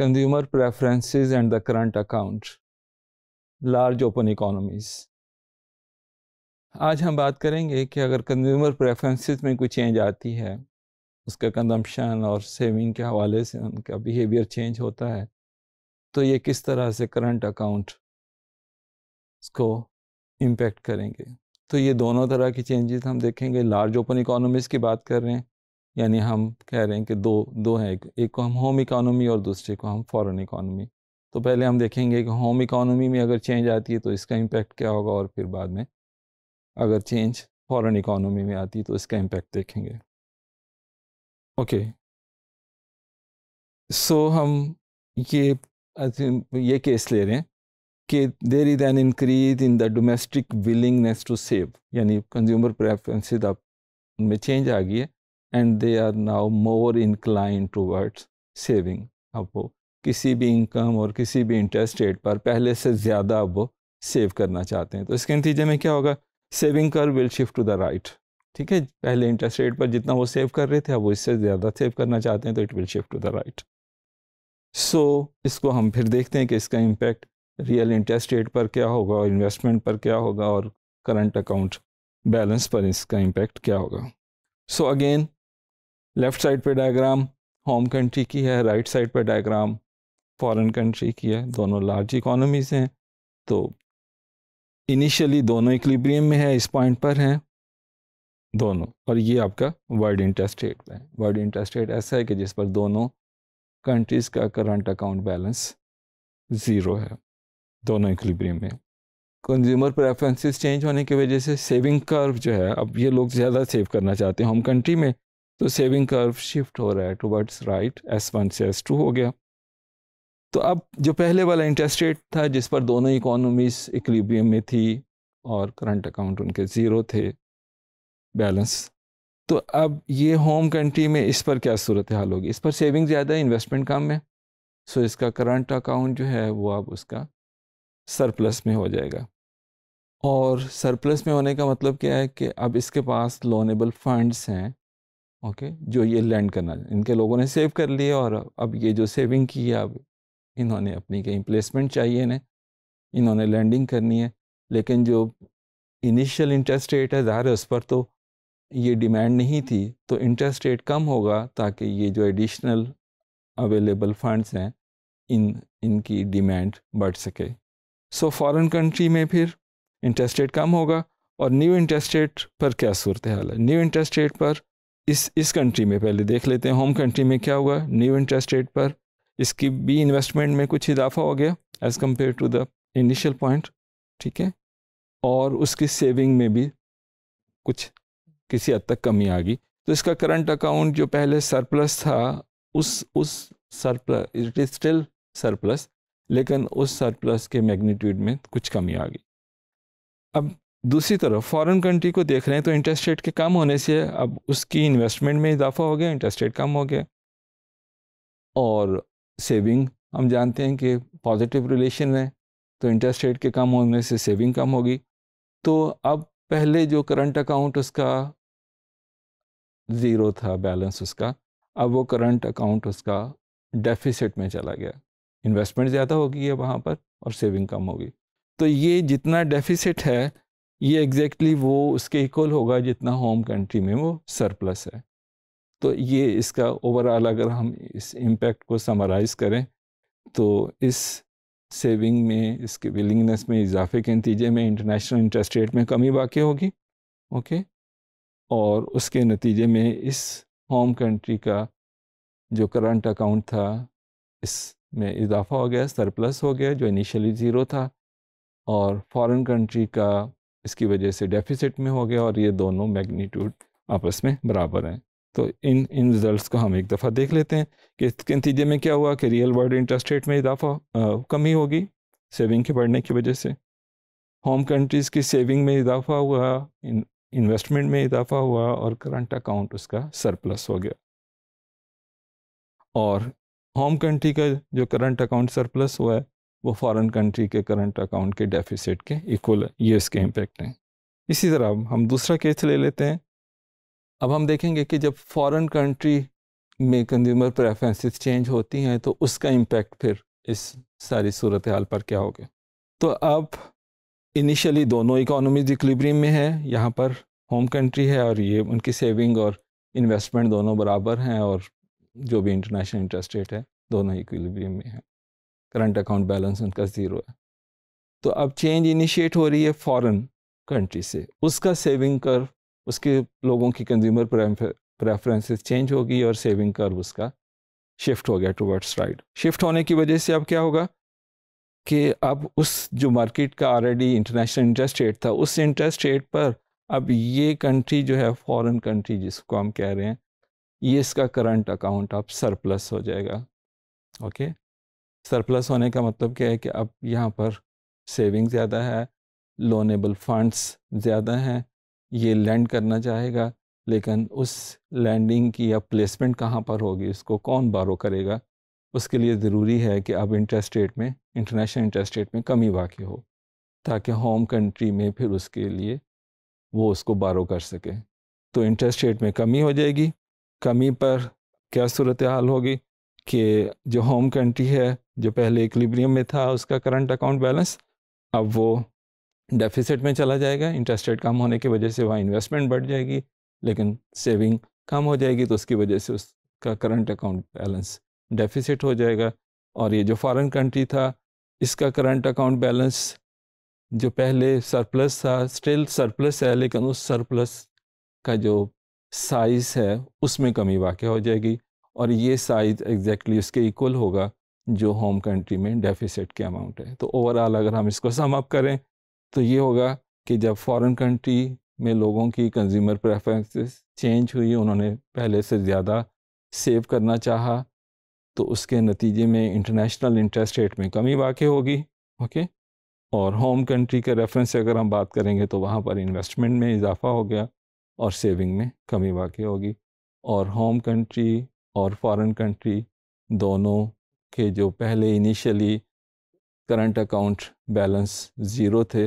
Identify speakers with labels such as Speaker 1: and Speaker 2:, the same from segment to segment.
Speaker 1: consumer preferences and the current account large open economies आज हम बात करेंगे कि अगर कंज्यूमर प्रेफरेंसेस में कोई चेंज आती है उसका कंजम्पशन और सेविंग के हवाले से उनका बिहेवियर चेंज होता है तो ये किस तरह से करंट अकाउंट इसको इम्पेक्ट करेंगे तो ये दोनों तरह की चेंजेस हम देखेंगे लार्ज ओपन इकोनॉमीज़ की बात कर रहे हैं यानी हम कह रहे हैं कि दो दो हैं एक को हम होम इकानमी और दूसरे को हम फॉरेन इकानमी तो पहले हम देखेंगे कि होम इकानमी में अगर चेंज आती है तो इसका इम्पैक्ट क्या होगा और फिर बाद में अगर चेंज फॉरेन इकानमी में आती है तो इसका इम्पैक्ट देखेंगे ओके सो हम ये ये केस ले रहे हैं कि there is an increase in the domestic willingness to save यानी कंज्यूमर प्रेफरेंसेस अब उनमें चेंज आ गई है and they are now more inclined towards saving अब वो किसी भी इनकम और किसी भी इंटरेस्ट रेट पर पहले से ज़्यादा अब वो सेव करना चाहते हैं तो इसके नतीजे में क्या होगा सेविंग कर will shift to the right ठीक है पहले इंटरेस्ट रेट पर जितना वो सेव कर रहे थे अब वो इससे ज़्यादा सेव करना चाहते हैं तो it will shift to the right so इसको हम फिर देखते हैं कि इसका इम्पेक्ट रियल इंटरेस्ट रेट पर क्या होगा और इन्वेस्टमेंट पर क्या होगा और करंट अकाउंट बैलेंस पर इसका इम्पेक्ट क्या होगा सो अगेन लेफ़्ट साइड पे डायग्राम होम कंट्री की है राइट साइड पे डायग्राम फॉरेन कंट्री की है दोनों लार्ज इकोनॉमीज़ हैं तो इनिशियली दोनों इक्लिब्रियम में है इस पॉइंट पर हैं दोनों और ये आपका वर्ल्ड इंटरेस्ट रेट है वर्ल्ड इंटरेस्ट रेट ऐसा है कि जिस पर दोनों कंट्रीज़ का करंट अकाउंट बैलेंस ज़ीरो है दोनों इक्लिब्रियम में कंज्यूमर प्रेफरेंसेस चेंज होने की वजह से सेविंग कर्व जो है अब ये लोग ज़्यादा सेव करना चाहते हैं होम कंट्री में तो सेविंग कर्व शिफ्ट हो रहा है टूवर्ड्स राइट एस वन से एस टू हो गया तो अब जो पहले वाला इंटरेस्ट रेट था जिस पर दोनों इकोनॉमीज इक्लिब्रियम में थी और करंट अकाउंट उनके ज़ीरो थे बैलेंस तो अब ये होम कंट्री में इस पर क्या सूरत हाल होगी इस पर सेविंग ज़्यादा है इन्वेस्टमेंट कम है सो इसका करंट अकाउंट जो है वो अब उसका सरप्लस में हो जाएगा और सरप्लस में होने का मतलब क्या है कि अब इसके पास लोनेबल फंड्स हैं ओके जो ये लैंड करना इनके लोगों ने सेव कर लिए और अब ये जो सेविंग की है अब इन्होंने अपनी कहीं प्लेसमेंट चाहिए इन्हें इन्होंने लैंडिंग करनी है लेकिन जो इनिशियल इंटरेस्ट रेट है ज़ाहिर उस पर तो ये डिमांड नहीं थी तो इंटरेस्ट रेट कम होगा ताकि ये जो एडिशनल अवेलेबल फंड्स हैं इन इनकी डिमांड बढ़ सके सो फॉरेन कंट्री में फिर इंटरेस्ट रेट कम होगा और न्यू इंटरेस्ट रेट पर क्या सूरत हाल है न्यू इंटरेस्ट रेट पर इस इस कंट्री में पहले देख लेते हैं होम कंट्री में क्या हुआ न्यू इंटरेस्ट रेट पर इसकी भी इन्वेस्टमेंट में कुछ इजाफा हो गया as compared to the initial point ठीक है और उसकी सेविंग में भी कुछ किसी हद तक कमी आ गई तो इसका करंट अकाउंट जो पहले सरप्लस था उस उस surplus it is still surplus लेकिन उस सरप्लस के मैग्नीट्यूड में कुछ कमी आ गई अब दूसरी तरफ फॉरेन कंट्री को देख रहे हैं तो इंटरेस्ट रेट के कम होने से अब उसकी इन्वेस्टमेंट में इजाफा हो गया इंटरेस्ट रेट कम हो गया और सेविंग हम जानते हैं कि पॉजिटिव रिलेशन है तो इंटरेस्ट रेट के कम होने से सेविंग कम होगी तो अब पहले जो करंट अकाउंट उसका ज़ीरो था बैलेंस उसका अब वो करंट अकाउंट उसका डेफिसिट में चला गया इन्वेस्टमेंट ज़्यादा होगी है वहाँ पर और सेविंग कम होगी तो ये जितना डेफिसिट है ये एग्जैक्टली exactly वो उसके इक्वल होगा जितना होम कंट्री में वो सरप्लस है तो ये इसका ओवरऑल अगर हम इस इम्पैक्ट को समराइज़ करें तो इस सेविंग में इसके विलिंगनेस में इजाफे के नतीजे में इंटरनेशनल इंटरेस्ट रेट में कमी वाकई होगी ओके और उसके नतीजे में इस होम कंट्री का जो करंट अकाउंट था इसमें इजाफा हो गया सरप्लस हो गया जो इनिशियली ज़ीरो था और फॉरेन कंट्री का इसकी वजह से डेफिसिट में हो गया और ये दोनों मैग्नीट्यूड आपस में बराबर हैं तो इन इन रिजल्ट्स को हम एक दफ़ा देख लेते हैं कि इसके नतीजे में क्या हुआ कि रियल वर्ल्ड इंटरेस्ट रेट में इजाफा कमी होगी सेविंग के बढ़ने की वजह से होम कंट्रीज़ की सेविंग में इजाफा हुआ इन्वेस्टमेंट में इजाफा हुआ और करंट अकाउंट उसका सरप्लस हो गया और होम कंट्री का जो करंट अकाउंट सरप्लस हुआ है वो फॉरेन कंट्री के करंट अकाउंट के डेफिसिट के इक्वल ये इसके इम्पैक्ट हैं इसी तरह हम दूसरा केस ले लेते हैं अब हम देखेंगे कि जब फॉरेन कंट्री में कंज्यूमर प्रेफरेंसेस चेंज होती हैं तो उसका इम्पेक्ट फिर इस सारी सूरत हाल पर क्या होगा तो अब इनिशियली दोनों इकोनॉमीज इक्लिब्रियम में है यहाँ पर होम कंट्री है और ये उनकी सेविंग और इन्वेस्टमेंट दोनों बराबर हैं और जो भी इंटरनेशनल इंटरेस्ट रेट है दोनों इक्विलिब्रियम में हैं करंट अकाउंट बैलेंस उनका ज़ीरो है तो अब चेंज इनिशिएट हो रही है फॉरेन कंट्री से उसका सेविंग कर उसके लोगों की कंज्यूमर प्रेफरेंसेस चेंज होगी और सेविंग कर उसका शिफ्ट हो गया टुवर्ड्स राइट शिफ्ट होने की वजह से अब क्या होगा कि अब उस जो मार्केट का ऑलरेडी इंटरनेशनल इंटरेस्ट रेट था उस इंटरेस्ट रेट पर अब ये कंट्री जो है फॉरेन कंट्री जिसको हम कह रहे हैं ये इसका करंट अकाउंट अब सरप्लस हो जाएगा ओके सरप्लस होने का मतलब क्या है कि अब यहाँ पर सेविंग ज़्यादा है लोनेबल फंड्स ज़्यादा हैं ये लैंड करना चाहेगा लेकिन उस लैंडिंग की या प्लेसमेंट कहाँ पर होगी उसको कौन बारो करेगा उसके लिए ज़रूरी है कि अब इंटरेस्ट रेट में इंटरनेशनल इंटरेस्ट रेट में कमी वाक़ हो ताकि होम कंट्री में फिर उसके लिए वो उसको बारो कर सके तो इंटरेस्ट रेट में कमी हो जाएगी कमी पर क्या सूरत हाल होगी कि जो होम कंट्री है जो पहले इक्लिब्रियम में था उसका करंट अकाउंट बैलेंस अब वो डेफिसिट में चला जाएगा इंटरेस्ट रेट कम होने की वजह से वहाँ इन्वेस्टमेंट बढ़ जाएगी लेकिन सेविंग कम हो जाएगी तो उसकी वजह से उसका करंट अकाउंट बैलेंस डेफिसिट हो जाएगा और ये जो फॉरेन कंट्री था इसका करंट अकाउंट बैलेंस जो पहले सरप्लस था स्टिल सरप्लस है लेकिन उस सरप्लस का जो साइज़ है उसमें कमी वाक़ हो जाएगी और ये साइज़ एग्जैक्टली exactly उसके इक्वल होगा जो होम कंट्री में डेफिसिट के अमाउंट है तो ओवरऑल अगर हम इसको सम अप करें तो ये होगा कि जब फॉरेन कंट्री में लोगों की कंज्यूमर प्रेफरेंसेस चेंज हुई उन्होंने पहले से ज़्यादा सेव करना चाहा तो उसके नतीजे में इंटरनेशनल इंटरेस्ट रेट में कमी वाक़ होगी ओके और होम कंट्री के रेफरेंस से अगर हम बात करेंगे तो वहाँ पर इन्वेस्टमेंट में इजाफा हो गया और सेविंग में कमी वाक़ होगी और होम कंट्री और फॉरेन कंट्री दोनों के जो पहले initially current account balance zero थे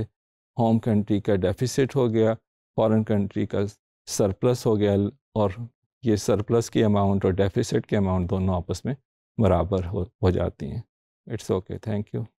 Speaker 1: होम कंट्री का डेफिसिट हो गया फॉरेन कंट्री का सरप्लस हो गया और ये सरप्लस की अमाउंट और डेफिसिट के अमाउंट दोनों आपस में बराबर हो हो जाती हैं इट्स ओके थैंक यू